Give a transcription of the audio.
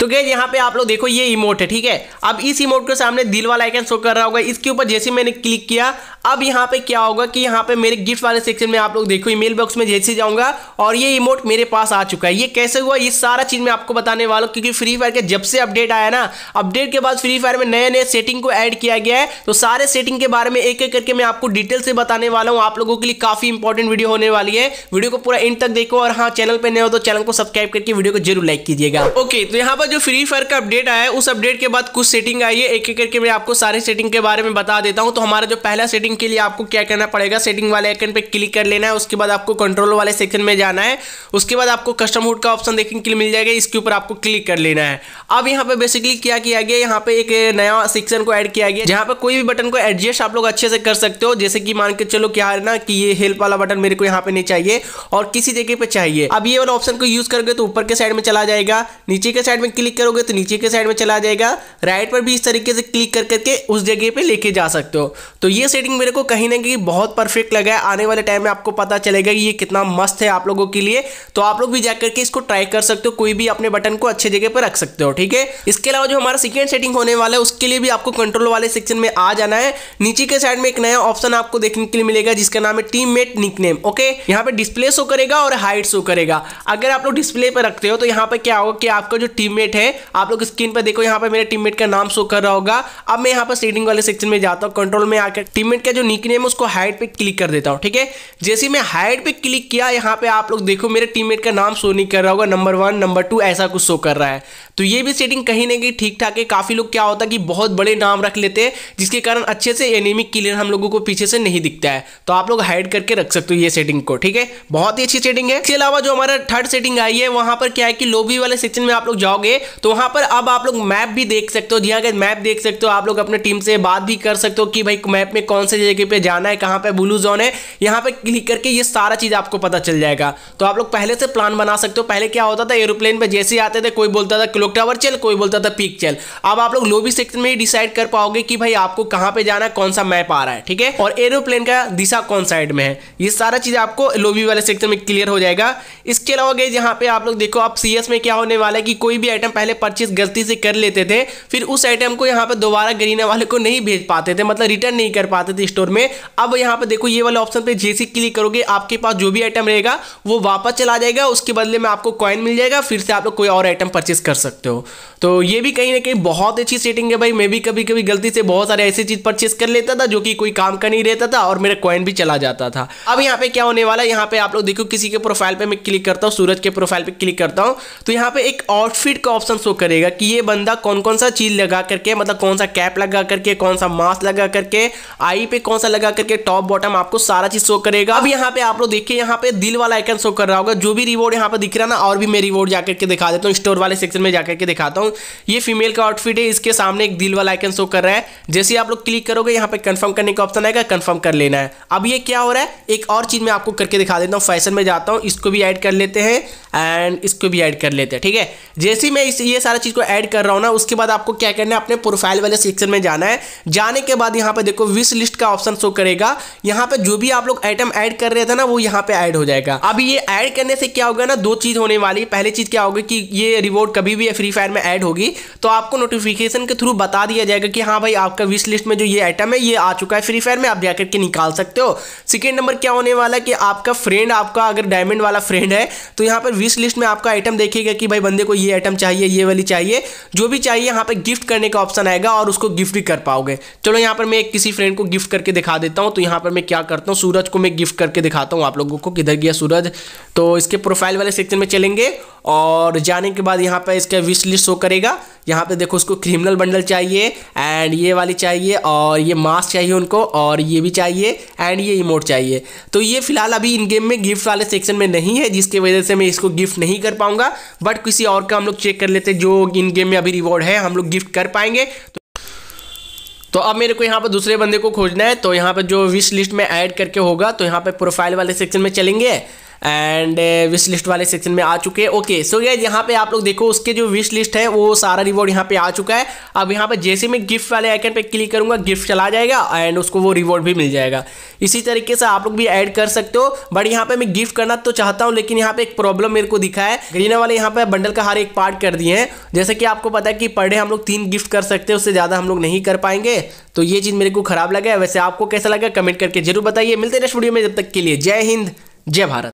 तो गैज यहाँ पे आप लोग देखो ये इमोट है ठीक है अब इस इमोट के सामने दिल वाला आइकन शो कर रहा होगा इसके ऊपर जैसे मैंने क्लिक किया अब यहाँ पे क्या होगा कि यहाँ पे मेरे गिफ्ट वाले सेक्शन में आप लोग देखो ईमेल बॉक्स में जैसे जाऊंगा और ये इमोट मेरे पास आ चुका है ये कैसे हुआ ये सारा चीज़ मैं आपको बताने वाला हूँ क्योंकि फ्री फायर के जब से अपडेट आया ना अपडेट के बाद फ्री फायर में नए नए सेटिंग को ऐड किया गया है तो सारे सेटिंग के बारे में एक एक करके मैं आपको डिटेल से बताने वाला हूँ आप लोगों के लिए काफ़ी इंपॉर्टेंट वीडियो होने वाली है वीडियो को पूरा एंड तक देखो और हाँ चैनल पर नए हो तो चैनल को सब्सक्राइब करके वीडियो को जरूर लाइक कीजिएगा ओके तो यहाँ पर जो फ्री फायर का अपडेट आया है उस अपडेट के बाद कुछ सेटिंग आई है एक एक करके मैं आपको सारे सेटिंग के बारे में बता देता हूँ तो हमारा जो पहला सेटिंग के लिए आपको क्या करना पड़ेगा सेटिंग वाले आइकन पर क्लिक कर लेना है उसके बाद आपको कंट्रोल वाले सेक्शन में जाना है उसके बाद आपको कस्टम हुड का ऑप्शन देखने के लिए मिल जाएगा इसके ऊपर आपको क्लिक कर लेना है अब यहाँ पे बेसिकली क्या किया गया यहाँ पे एक नया सेक्शन को एड किया गया जहाँ पर कोई भी बटन को एडजस्ट आप लोग अच्छे से कर सकते हो जैसे कि मान के चलो क्या है ना कि ये हेल्प वाला बटन मेरे को यहाँ पे नहीं चाहिए और किसी जगह पर चाहिए अब ये वाला ऑप्शन को यूज करके तो ऊपर के साइड में चला जाएगा नीचे के साइड में क्लिक करोगे तो नीचे के साइड में चला जाएगा राइट पर भी इस तरीके से क्लिक कर करके उस जगह पे लेके जा सकते हो तो ये सेटिंग मेरे को कहीं ना कहीं बहुत परफेक्ट लगा है आने वाले टाइम में आपको पता चलेगा कि ये कितना मस्त है आप लोगों के लिए तो आप लोग भी जा करके इसको ट्राई कर सकते हो कोई भी अपने बटन को अच्छे जगह पर रख सकते हो ठीक है इसके अलावा जो हमारा सेकेंड सेटिंग होने वाला है उसके लिए भी आपको कंट्रोल वाले सेक्शन में आ जाना है नीचे के साइड में एक नया ऑप्शन आपको देखने के लिए मिलेगा जिसका नाम है टीम मेट ओके यहाँ पे डिस्प्ले शो करेगा और हाइट शो करेगा अगर आप लोग डिस्प्ले पर रखते हो तो यहाँ पर क्या होगा कि आपका जो टीम टीममेट है आप लोग स्क्रीन पर देखो यहाँ पर मेरे टीममेट का नाम शो कर रहा होगा अब मैं यहाँ पर सीडिंग वाले सेक्शन में जाता हूँ कंट्रोल में आकर टीममेट का जो निक नेम उसको हाइट पे क्लिक कर देता हूँ ठीक है जैसे मैं हाइट पे क्लिक किया यहाँ पे आप लोग देखो मेरे टीममेट का नाम शो नहीं कर रहा होगा नंबर वन नंबर टू ऐसा कुछ शो कर रहा है तो ये भी सेटिंग कहीं ना कहीं ठीक ठाक है काफ़ी लोग क्या होता है कि बहुत बड़े नाम रख लेते हैं जिसके कारण अच्छे से एनिमिक क्लियर हम लोगों को पीछे से नहीं दिखता है तो आप लोग हाइड करके रख सकते हो ये सेटिंग को ठीक है बहुत ही अच्छी सेटिंग है इसके अलावा जो हमारा थर्ड सेटिंग आई है वहाँ पर क्या है कि लोबी वाले सेक्शन में आप लोग जाओगे तो वहाँ पर अब आप लोग मैप भी देख सकते हो जी हाँ मैप देख सकते हो आप लोग अपने टीम से बात भी कर सकते हो कि भाई मैप में कौन से जगह पे जाना है कहाँ पे ब्लू जोन है यहाँ पे क्लिक करके ये सारा चीज़ आपको पता चल जाएगा तो आप लोग पहले से प्लान बना सकते हो पहले क्या होता था एरोप्लेन पर जैसे आते थे कोई बोलता था लोग टावर चल कोई बोलता था पीक चल अब आप लोग लोबी सेक्शन में ही डिसाइड कर पाओगे कि भाई आपको कहाँ पे जाना कौन सा मैप आ रहा है ठीक है और एरोप्लेन का दिशा कौन साइड में है ये सारा चीज़ आपको लोबी वाले सेक्शन में क्लियर हो जाएगा इसके अलावा गए यहाँ पे आप लोग देखो आप सी में क्या होने वाला है कि कोई भी आइटम पहले परचेज गलती से कर लेते थे फिर उस आइटम को यहाँ पे दोबारा गरीने वाले को नहीं भेज पाते थे मतलब रिटर्न नहीं कर पाते थे स्टोर में अब यहाँ पे देखो ये वाले ऑप्शन पे जैसे क्लिक करोगे आपके पास जो भी आइटम रहेगा वो वापस चला जाएगा उसके बदले में आपको कॉइन मिल जाएगा फिर से आप लोग कोई और आइटम परचेज कर सकते सकते हो तो ये भी कहीं ना कहीं बहुत अच्छी सेटिंग है भाई मैं भी कभी कभी गलती से बहुत सारे ऐसी चीज़ परचेस कर लेता था जो कि कोई काम का नहीं रहता था और मेरा कॉइन भी चला जाता था अब यहाँ पे क्या होने वाला है यहाँ पे आप लोग देखो किसी के प्रोफाइल पे मैं क्लिक करता हूँ सूरज के प्रोफाइल पे क्लिक करता हूँ तो यहाँ पे एक आउटफिट का ऑप्शन शो करेगा कि ये बंदा कौन कौन सा चीज़ लगा करके मतलब कौन सा कैप लगा करके कौन सा मास्क लगा करके आई पे कौन सा लगा करके टॉप बॉटम आपको सारा चीज़ शो करेगा अब यहाँ पे आप लोग देखिए यहाँ पे दिल वाला आइकन शो कर रहा होगा जो भी रिवॉर्ड यहाँ पे दिख रहा ना और भी मैं रिवॉर्ड जाकर के दिखा देता हूँ स्टोर वाले सेक्शन में जा करके दिखाता हूँ ये फीमेल का आउटफिट है इसके सामने एक दिल वाला आइकन शो कर रहा है जैसे आप लोग क्लिक करोगे यहाँ पे कंफर्म करने का ऑप्शन आएगा कंफर्म कर लेना है अब ये क्या हो रहा है एक और चीज़ मैं आपको करके दिखा देता हूँ फैशन में जाता हूँ इसको भी ऐड कर लेते हैं एंड इसको भी ऐड कर लेते हैं ठीक है जैसे मैं इस ये सारा चीज़ को ऐड कर रहा हूँ ना उसके बाद आपको क्या करना है अपने प्रोफाइल वाले सेक्शन में जाना है जाने के बाद यहाँ पर देखो विश लिस्ट का ऑप्शन शो करेगा यहाँ पे जो भी आप लोग आइटम ऐड कर रहे थे ना वो यहाँ पे ऐड हो जाएगा अब ये ऐड करने से क्या होगा ना दो चीज़ होने वाली पहली चीज़ क्या होगी कि ये रिवॉर्ड कभी भी या फ्री फायर में ऐड होगी तो आपको नोटिफिकेशन के थ्रू बता दिया जाएगा कि हाँ भाई आपका विश लिस्ट में जो ये आइटम है ये आ चुका है फ्री फायर में आप जा करके निकाल सकते हो सेकेंड नंबर क्या होने वाला है कि आपका फ्रेंड आपका अगर डायमंड वाला फ्रेंड है तो यहाँ पर विश लिस्ट में आपका आइटम देखेगा कि भाई बंदे को ये आइटम चाहिए ये वाली चाहिए जो भी चाहिए यहाँ पर गिफ्ट करने का ऑप्शन आएगा और उसको गिफ्ट भी कर पाओगे चलो यहाँ पर मैं किसी फ्रेंड को गिफ्ट करके दिखा देता हूँ तो यहाँ पर मैं क्या करता हूँ सूरज को मैं गिफ्ट करके दिखाता हूँ आप लोगों को किधर गया सूरज तो इसके प्रोफाइल वाले सेक्शन में चलेंगे और जाने के बाद यहाँ पे इसका विश लिस्ट शो करेगा यहाँ पे देखो उसको क्रिमिनल बंडल चाहिए एंड ये वाली चाहिए और ये मास्क चाहिए उनको और ये भी चाहिए एंड ये इमोट चाहिए तो ये फिलहाल अभी इन गेम में गिफ्ट वाले सेक्शन में नहीं है जिसकी वजह से मैं इसको गिफ्ट नहीं कर पाऊंगा बट किसी और का हम लोग चेक कर लेते जो इन गेम में अभी रिवॉर्ड है हम लोग गिफ्ट कर पाएंगे तो तो अब मेरे को यहाँ पर दूसरे बंदे को खोजना है तो यहाँ पर जो विश लिस्ट में ऐड करके होगा तो यहाँ पर प्रोफाइल वाले सेक्शन में चलेंगे एंड विश लिस्ट वाले सेक्शन में आ चुके हैं ओके सो ये यहाँ पे आप लोग देखो उसके जो विश लिस्ट है वो सारा रिवॉर्ड यहाँ पे आ चुका है अब यहाँ पे जैसे मैं गिफ्ट वाले आइकन पे क्लिक करूँगा गिफ्ट चला जाएगा एंड उसको वो रिवॉर्ड भी मिल जाएगा इसी तरीके से आप लोग भी ऐड कर सकते हो बट यहाँ पे मैं गिफ्ट करना तो चाहता हूँ लेकिन यहाँ पे एक प्रॉब्लम मेरे को दिखा है ग्रीन वाले यहाँ पे बंडल का हर एक पार्ट कर दिए हैं जैसे कि आपको पता है कि पर डे हम लोग तीन गिफ्ट कर सकते हैं उससे ज़्यादा हम लोग नहीं कर पाएंगे तो ये चीज़ मेरे को खराब लगा है वैसे आपको कैसा लगा कमेंट करके जरूर बताइए मिलते नेक्स्ट वीडियो में जब तक के लिए जय हिंद जय भारत